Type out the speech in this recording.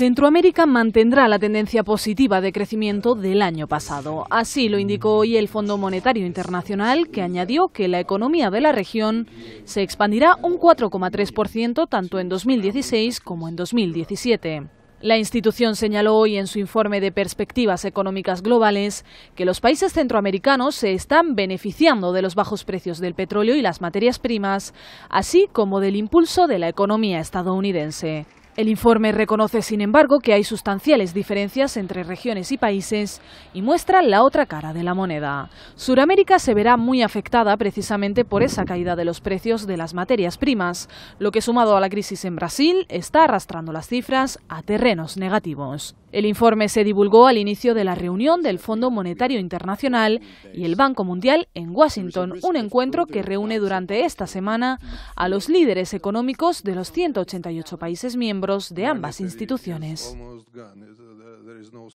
Centroamérica mantendrá la tendencia positiva de crecimiento del año pasado. Así lo indicó hoy el Fondo Monetario Internacional, que añadió que la economía de la región se expandirá un 4,3% tanto en 2016 como en 2017. La institución señaló hoy en su informe de perspectivas económicas globales que los países centroamericanos se están beneficiando de los bajos precios del petróleo y las materias primas, así como del impulso de la economía estadounidense. El informe reconoce, sin embargo, que hay sustanciales diferencias entre regiones y países y muestra la otra cara de la moneda. Suramérica se verá muy afectada precisamente por esa caída de los precios de las materias primas, lo que sumado a la crisis en Brasil está arrastrando las cifras a terrenos negativos. El informe se divulgó al inicio de la reunión del Fondo Monetario Internacional y el Banco Mundial en Washington, un encuentro que reúne durante esta semana a los líderes económicos de los 188 países miembros de ambas instituciones.